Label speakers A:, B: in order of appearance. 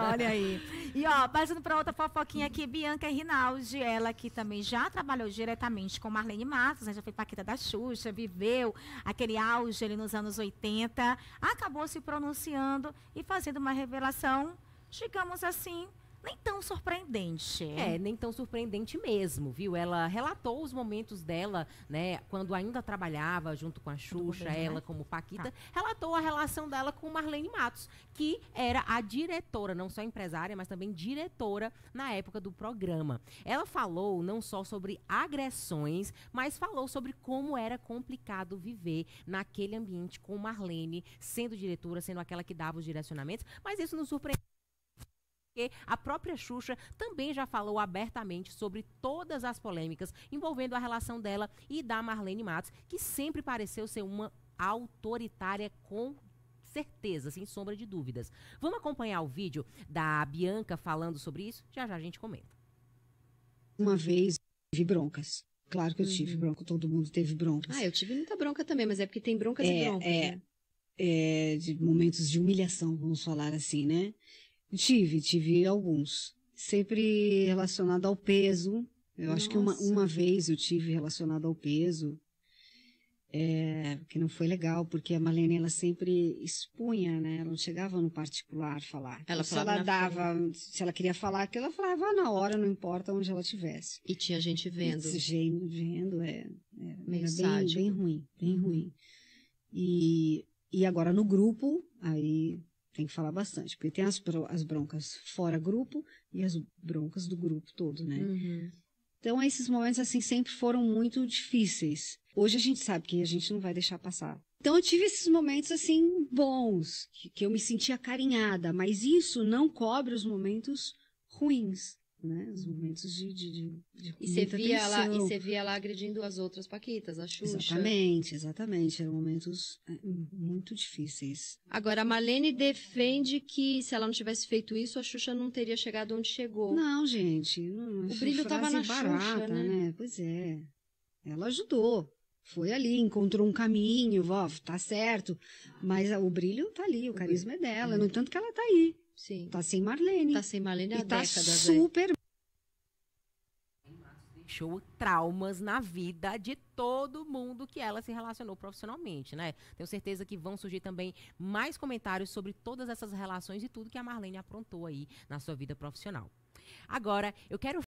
A: Olha aí. E ó, passando para outra fofoquinha aqui, Bianca Rinaldi, ela que também já trabalhou diretamente com Marlene Matos, né, já foi Paquita da Xuxa, viveu aquele auge ali nos anos 80, acabou se pronunciando e fazendo uma revelação, digamos assim, nem tão surpreendente. É, nem tão surpreendente mesmo, viu? Ela relatou os momentos dela, né, quando ainda trabalhava junto com a Xuxa, bem, ela né? como Paquita, tá. relatou a relação dela com Marlene Matos, que era a diretora, não só empresária, mas também diretora na época do programa. Ela falou não só sobre agressões, mas falou sobre como era complicado viver naquele ambiente com Marlene, sendo diretora, sendo aquela que dava os direcionamentos, mas isso não surpreendeu porque a própria Xuxa também já falou abertamente sobre todas as polêmicas envolvendo a relação dela e da Marlene Matos, que sempre pareceu ser uma autoritária com certeza, sem sombra de dúvidas. Vamos acompanhar o vídeo da Bianca falando sobre isso? Já já a gente comenta.
B: Uma vez tive broncas. Claro que eu uhum. tive bronca, todo mundo teve broncas. Ah,
A: eu tive muita bronca também, mas é porque tem broncas é, e broncas. É,
B: né? é, de momentos de humilhação, vamos falar assim, né? Tive, tive alguns. Sempre relacionado ao peso. Eu Nossa. acho que uma, uma vez eu tive relacionado ao peso. É, que não foi legal, porque a Malene ela sempre expunha, né? Ela não chegava no particular falar. Ela então, se ela dava, frente. se ela queria falar aquilo, ela falava ah, na hora, não importa onde ela estivesse. E tinha gente vendo. esse jeito vendo, é. é Meio bem, bem ruim, bem uhum. ruim. E, e agora no grupo, aí tem que falar bastante, porque tem as, as broncas fora grupo e as broncas do grupo todo, né? Uhum. Então, esses momentos, assim, sempre foram muito difíceis. Hoje a gente sabe que a gente não vai deixar passar. Então, eu tive esses momentos, assim, bons, que, que eu me sentia carinhada mas isso não cobre os momentos ruins né? Os uhum. momentos de, de, de, de e você via lá E você via ela agredindo as outras Paquitas, a Xuxa. Exatamente, exatamente. Eram momentos é, muito difíceis. Agora, a Malene defende que se ela não tivesse feito isso, a Xuxa não teria chegado onde chegou. Não, gente. Não, o brilho estava na barata, Xuxa, né? né? Pois é. Ela ajudou. Foi ali, encontrou um caminho, ó, tá certo. Mas o brilho tá ali, o carisma é dela. É. No entanto que ela tá aí. Sim. Tá sem
A: Marlene. Tá sem Marlene há e tá décadas. Tá super. Aí deixou traumas na vida de todo mundo que ela se relacionou profissionalmente, né? Tenho certeza que vão surgir também mais comentários sobre todas essas relações e tudo que a Marlene aprontou aí na sua vida profissional. Agora, eu quero